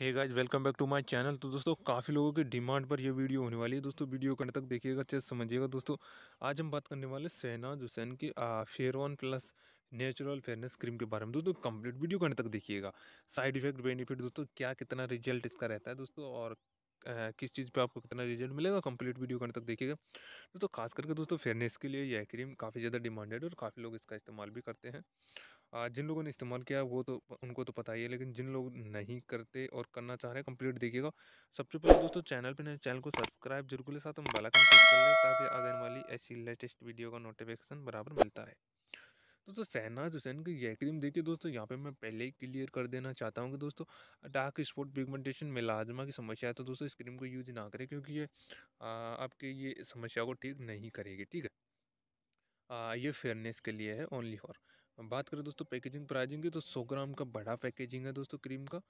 hey guys welcome back to my channel तो दोस्तों काफ़ी लोगों की डिमांड पर यह वीडियो होने वाली है दोस्तों वीडियो करने तक देखिएगा अच्छे समझिएगा दोस्तों आज हम बात करने वाले सहनाज हुसैन की शेरवान प्लस नेचुरल फेयरनेस क्रीम के बारे में दोस्तों कंप्लीट वीडियो करने तक देखिएगा साइड इफेक्ट बेनिफिट दोस्तों क्या कितना रिजल्ट इसका रहता है दोस्तों और आ, किस चीज़ पर आपको कितना रिजल्ट मिलेगा कंप्लीट वीडियो करने तक देखिएगा दोस्तों खास करके दोस्तों फेयरनेस के लिए यह क्रीम काफ़ी ज़्यादा डिमांडेड और काफ़ी लोग इसका इस्तेमाल भी करते हैं जिन लोगों ने इस्तेमाल किया वो तो उनको तो पता ही है लेकिन जिन लोग नहीं करते और करना चाह रहे हैं कंप्लीट देखिएगा सबसे पहले दोस्तों चैनल पर नए चैनल को सब्सक्राइब जरूर के साथ हम बेल आइकन प्रेस कर लें ताकि आने वाली ऐसी लेटेस्ट वीडियो का नोटिफिकेशन बराबर मिलता रहे दोस्तों सहनाज हुसैन की यह क्रीम देखिए दोस्तों यहाँ पे मैं पहले ही क्लियर कर देना चाहता हूँ कि दोस्तों डार्क स्पॉट पिगमेंटेशन मेलाजमा की समस्या है तो दोस्तों इस क्रीम को यूज ना करें क्योंकि ये आपके ये समस्या को ठीक नहीं करेगी ठीक है आ, ये फेयरनेस के लिए है ओनली फॉर बात करें दोस्तों पैकेजिंग प्राइजिंग की तो सौ ग्राम का बड़ा पैकेजिंग है दोस्तों क्रीम का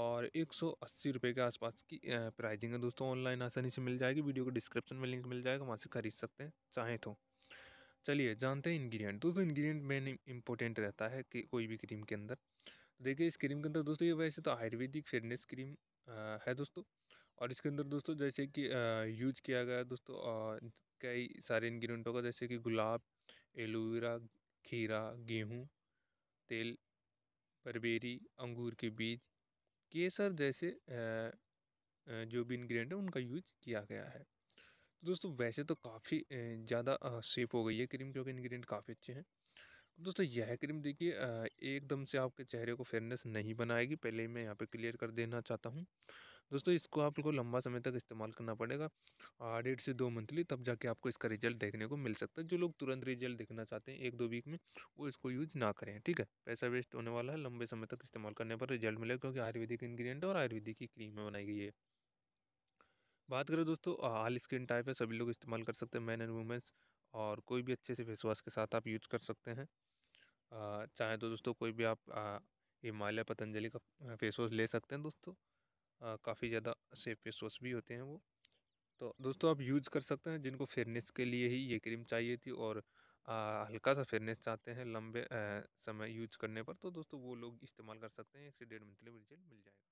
और एक सौ अस्सी रुपये के आसपास की प्राइजिंग है दोस्तों ऑनलाइन आसानी से मिल जाएगी वीडियो को डिस्क्रिप्शन में लिंक मिल जाएगा वहाँ से खरीद सकते हैं चाहें तो चलिए जानते हैं इंग्रेडिएंट दोस्तों इंग्रेडिएंट मेन इंपॉर्टेंट रहता है कि कोई भी क्रीम के अंदर देखिए इस क्रीम के अंदर दोस्तों ये वैसे तो आयुर्वेदिक फेयरनेस क्रीम है दोस्तों और इसके अंदर दोस्तों जैसे कि यूज किया गया दोस्तों कई सारे इन्ग्रीडियंटों का जैसे कि गुलाब एलोवेरा खीरा गेहूँ तेल बरबेरी अंगूर के बीज केसर जैसे जो भी इन्ग्रीडियंट है उनका यूज किया गया है तो दोस्तों वैसे तो काफ़ी ज़्यादा सेफ हो गई है क्रीम क्योंकि इन्ग्रीडियंट काफ़ी अच्छे हैं तो दोस्तों यह क्रीम देखिए एकदम से आपके चेहरे को फेयरनेस नहीं बनाएगी पहले मैं यहाँ पे क्लियर कर देना चाहता हूँ दोस्तों इसको आप लोग को लंबा समय तक इस्तेमाल करना पड़ेगा डेढ़ से दो मंथली तब जाके आपको इसका रिजल्ट देखने को मिल सकता है जो लोग तुरंत रिजल्ट देखना चाहते हैं एक दो वीक में वो इसको यूज़ ना करें ठीक है पैसा वेस्ट होने वाला है लंबे समय तक इस्तेमाल करने पर रिजल्ट मिलेगा क्योंकि आयुर्वेदिक इन्ग्रीडियंट और आयुर्वेदिक की क्रीम में बनाई गई है बात करें दोस्तों आल स्किन टाइप है सभी लोग इस्तेमाल कर सकते हैं मैन एंड वुमेंस और कोई भी अच्छे से फेस वॉश के साथ आप यूज कर सकते हैं चाहे तो दोस्तों कोई भी आप हिमालय पतंजलि का फेस वॉश ले सकते हैं दोस्तों काफ़ी ज़्यादा सेफ फेस वॉश भी होते हैं वो तो दोस्तों आप यूज़ कर सकते हैं जिनको फेयरनेस के लिए ही ये क्रीम चाहिए थी और हल्का सा फेयरनेस चाहते हैं लंबे आ, समय यूज करने पर तो दोस्तों वो लोग इस्तेमाल कर सकते हैं एक से डेढ़ मंथ में रिजल्ट मिल जाएगा